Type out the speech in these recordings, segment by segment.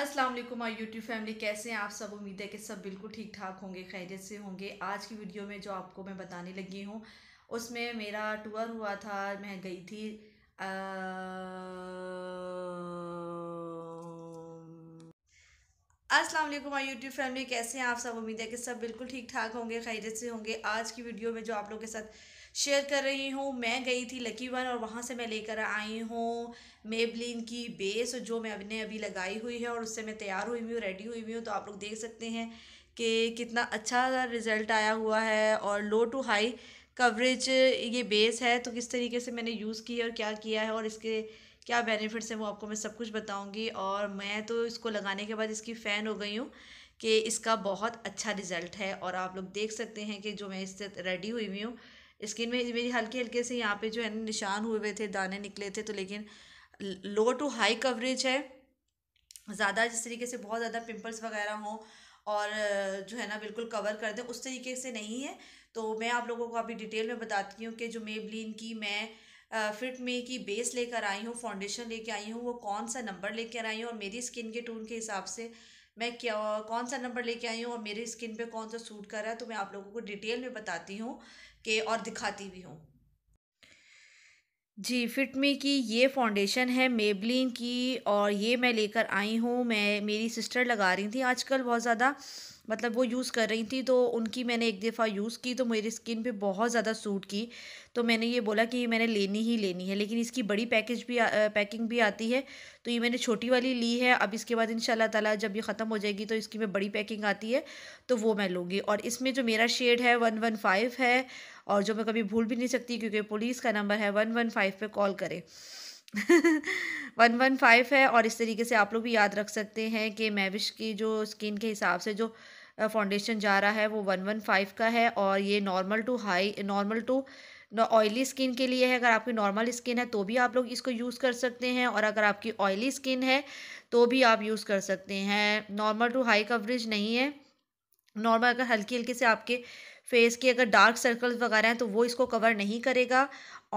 अस्सलाम वालेकुम और यूट्यूब फैमिली कैसे हैं आप सब उम्मीद है कि सब बिल्कुल ठीक ठाक होंगे खैरियत से होंगे आज की वीडियो में जो आपको मैं बताने लगी हूँ उसमें मेरा टूर हुआ था मैं गई थी आ... अस्सलाम वालेकुम माई यूट्यूब फैमिली कैसे हैं आप सब उम्मीद है कि सब बिल्कुल ठीक ठाक होंगे खैरियत से होंगे आज की वीडियो में जो आप लोगों के साथ शेयर कर रही हूँ मैं गई थी लकी वन और वहाँ से मैं लेकर आई हूँ मेबलिन की बेस जो मैं मैंने अभी लगाई हुई है और उससे मैं तैयार हुई हुई हूँ रेडी हुई हुई हूँ तो आप लोग देख सकते हैं कि कितना अच्छा रिज़ल्ट आया हुआ है और लो टू हाई कवरेज ये बेस है तो किस तरीके से मैंने यूज़ की है और क्या किया है और इसके क्या बेनिफिट्स हैं वो आपको मैं सब कुछ बताऊंगी और मैं तो इसको लगाने के बाद इसकी फ़ैन हो गई हूँ कि इसका बहुत अच्छा रिज़ल्ट है और आप लोग देख सकते हैं कि जो मैं इससे रेडी हुई हुई हूँ स्किन में मेरी हल्के हल्के से यहाँ पर जो है निशान हुए हुए थे दाने निकले थे तो लेकिन लो टू हाई कवरेज है ज़्यादा जिस तरीके से बहुत ज़्यादा पिम्पल्स वगैरह हों और जो है ना बिल्कुल कवर कर दें उस तरीके से नहीं है तो मैं आप लोगों को अभी डिटेल में बताती हूँ कि जो मेबलिन की मैं फिट मे की बेस लेकर आई हूँ फाउंडेशन लेकर आई हूँ वो कौन सा नंबर लेकर आई हूँ और मेरी स्किन के टोन के हिसाब से मैं क्या कौन सा नंबर लेके आई हूँ और मेरी स्किन पे कौन सा सूट कर रहा है तो मैं आप लोगों को डिटेल में बताती हूँ कि और दिखाती भी हूँ जी फिट मी की ये फाउंडेशन है मेबलिन की और ये मैं लेकर आई हूँ मैं मेरी सिस्टर लगा रही थी आजकल बहुत ज़्यादा मतलब वो यूज़ कर रही थी तो उनकी मैंने एक दफ़ा यूज़ की तो मेरी स्किन पे बहुत ज़्यादा सूट की तो मैंने ये बोला कि ये मैंने लेनी ही लेनी है लेकिन इसकी बड़ी पैकेज भी आ, पैकिंग भी आती है तो ये मैंने छोटी वाली ली है अब इसके बाद इन ताला जब ये ख़त्म हो जाएगी तो इसकी में बड़ी पैकिंग आती है तो वो मैं लूँगी और इसमें जो मेरा शेड है वन वन फाइव है और जो मैं कभी भूल भी नहीं सकती क्योंकि पुलिस का नंबर है वन वन फाइव पर कॉल करें वन वन फाइव है और इस तरीके से आप लोग भी याद रख सकते हैं कि मैविश की जो स्किन के हिसाब से जो फाउंडेशन जा रहा है वो वन वन फाइव का है और ये normal to high normal to oily skin के लिए है अगर आपकी नॉर्मल स्किन है तो भी आप लोग इसको यूज़ कर सकते हैं और अगर आपकी ऑयली स्किन है तो भी आप यूज़ कर सकते हैं नॉर्मल टू हाई कवरेज नहीं है नॉर्मल अगर हल्की हल्की से आपके फेस के अगर डार्क सर्कल्स वगैरह हैं तो वो इसको कवर नहीं करेगा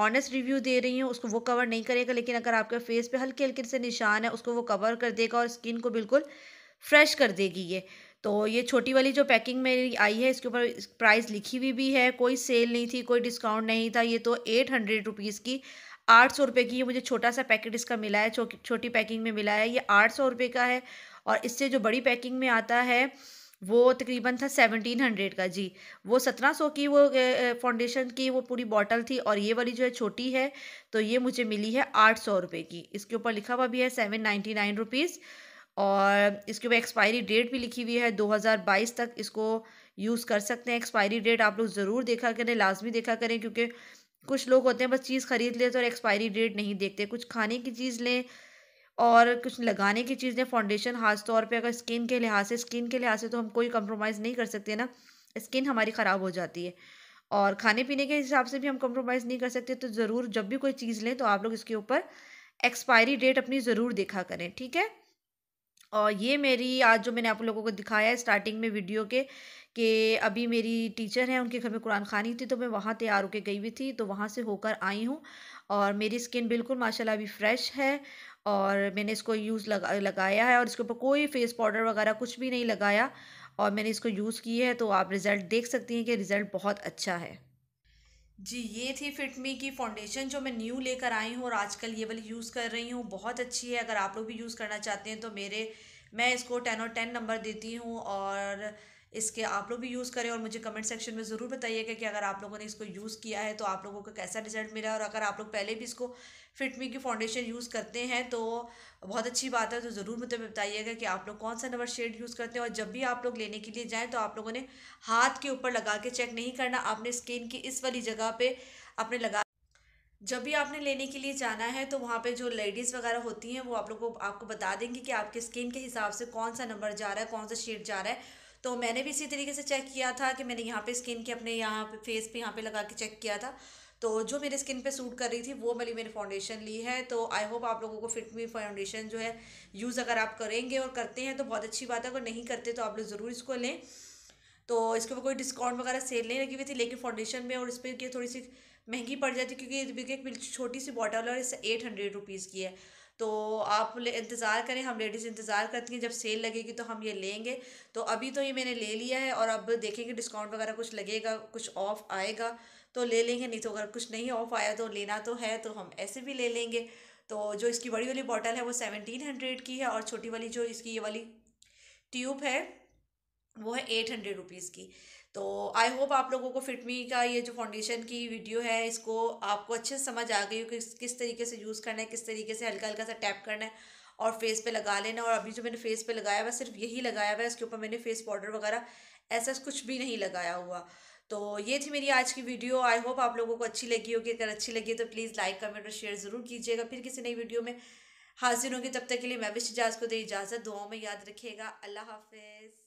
ऑनेस्ट रिव्यू दे रही हूँ उसको वो कवर नहीं करेगा लेकिन अगर आपके फेस पे हल्के हल्के से निशान है उसको वो कवर कर देगा और स्किन को बिल्कुल फ्रेश कर देगी ये तो ये छोटी वाली जो पैकिंग मेरी आई है इसके ऊपर प्राइस लिखी हुई भी है कोई सेल नहीं थी कोई डिस्काउंट नहीं था ये तो एट हंड्रेड रुपीज़ की आठ सौ रुपये की ये मुझे छोटा सा पैकेट इसका मिला है छो, छोटी पैकिंग में मिला है ये आठ सौ रुपये का है और इससे जो बड़ी पैकिंग में आता है वो तकरीबन था सेवनटीन हंड्रेड का जी वो सत्रह सौ की वो फाउंडेशन की वो पूरी बॉटल थी और ये वाली जो है छोटी है तो ये मुझे मिली है आठ सौ रुपये की इसके ऊपर लिखा हुआ भी है सेवन नाइन्टी नाइन रुपीज़ और इसके ऊपर एक्सपायरी डेट भी लिखी हुई है 2022 तक इसको यूज़ कर सकते हैं एक्सपायरी डेट आप लोग ज़रूर देखा करें लाजमी देखा करें क्योंकि कुछ लोग होते हैं बस चीज़ ख़रीद लेते और एक्सपायरी डेट नहीं देखते कुछ खाने की चीज़ लें और कुछ लगाने की चीज़ें फाउंडेशन खास तौर अगर स्किन के लिहाज से स्किन के लिहाज से तो हम कोई कम्प्रोमाइज़ नहीं कर सकते ना स्किन हमारी ख़राब हो जाती है और खाने पीने के हिसाब से भी हम कंप्रोमाइज़ नहीं कर सकते तो ज़रूर जब भी कोई चीज़ लें तो आप लोग इसके ऊपर एक्सपायरी डेट अपनी ज़रूर देखा करें ठीक है और ये मेरी आज जो मैंने आप लोगों को दिखाया है स्टार्टिंग में वीडियो के कि अभी मेरी टीचर हैं उनके घर में कुरान खानी थी तो मैं वहाँ तैयार होकर गई हुई थी तो वहाँ से होकर आई हूँ और मेरी स्किन बिल्कुल माशाल्लाह अभी फ्रेश है और मैंने इसको यूज़ लगा लगाया है और इसके ऊपर कोई फेस पाउडर वगैरह कुछ भी नहीं लगाया और मैंने इसको यूज़ किया है तो आप रिज़ल्ट देख सकती हैं कि रिज़ल्ट बहुत अच्छा है जी ये थी फिटमी की फाउंडेशन जो मैं न्यू लेकर आई हूँ और आजकल ये वाली यूज़ कर रही हूँ बहुत अच्छी है अगर आप लोग भी यूज़ करना चाहते हैं तो मेरे मैं इसको टेन और टेन नंबर देती हूँ और इसके आप लोग भी यूज़ करें और मुझे कमेंट सेक्शन में ज़रूर बताइएगा कि अगर आप लोगों ने इसको यूज़ किया है तो आप लोगों को कैसा रिजल्ट मिला और अगर आप लोग पहले भी इसको फिटमी की फाउंडेशन यूज़ करते हैं तो बहुत अच्छी बात है तो ज़रूर मुझे बताइएगा कि आप लोग कौन सा नंबर शेड यूज़ करते हैं और जब भी आप लोग लेने के लिए जाएँ तो आप लोगों ने हाथ के ऊपर लगा के चेक नहीं करना आपने स्किन की इस वाली जगह पर आपने लगा जब भी आपने लेने के लिए जाना है तो वहाँ पे जो लेडीज़ वगैरह होती हैं वो आप लोगों को आपको बता देंगी कि आपके स्किन के हिसाब से कौन सा नंबर जा रहा है कौन सा शेड जा रहा है तो मैंने भी इसी तरीके से चेक किया था कि मैंने यहाँ पे स्किन के अपने यहाँ पे फेस पे यहाँ पे लगा के चेक किया था तो जो मेरे स्किन पे सूट कर रही थी वो मेरी मैंने फाउंडेशन ली है तो आई होप आप लोगों को फिट मी फाउंडेशन जो है यूज़ अगर आप करेंगे और करते हैं तो बहुत अच्छी बात है अगर नहीं करते तो आप लोग ज़रूर इसको लें तो इसके ऊपर कोई डिस्काउंट वगैरह सेल नहीं लगी हुई थी लेकिन फाउंडेशन में और इस पर थोड़ी सी महंगी पड़ जाती क्योंकि एक छोटी सी बॉटल और इससे एट हंड्रेड रुपीज़ की है तो आप इंतज़ार करें हम लेडीज़ इंतज़ार करती हैं जब सेल लगेगी तो हम ये लेंगे तो अभी तो ये मैंने ले लिया है और अब देखेंगे डिस्काउंट वगैरह कुछ लगेगा कुछ ऑफ़ आएगा तो ले लेंगे नहीं तो अगर कुछ नहीं ऑफ़ आया तो लेना तो है तो हम ऐसे भी ले लेंगे तो जो इसकी बड़ी वाली बॉटल है वो सेवनटीन हंड्रेड की है और छोटी वाली जो इसकी ये वाली ट्यूब है वो है एट हंड्रेड रुपीज़ की तो आई होप आप लोगों को फिटमी का ये जो फाउंडेशन की वीडियो है इसको आपको अच्छे से समझ आ गई हो कि किस तरीके से यूज़ करना है किस तरीके से हल्का हल्का सा टैप करना है और फेस पे लगा लेना और अभी जो मैंने फेस पे लगाया हुआ सिर्फ यही लगाया हुआ है इसके ऊपर मैंने फेस पाउडर वगैरह ऐसा कुछ भी नहीं लगाया हुआ तो ये थी मेरी आज की वीडियो आई होप आप लोगों को अच्छी लगी होगी अगर अच्छी लगी तो प्लीज़ लाइक कमेंट और शेयर ज़रूर कीजिएगा फिर किसी नई वीडियो में हाजिर होंगी तब तक के लिए मैं विश इजाज़ को दे इजाज़त दुआओं में याद रखिएगा अल्लाह हाफिज़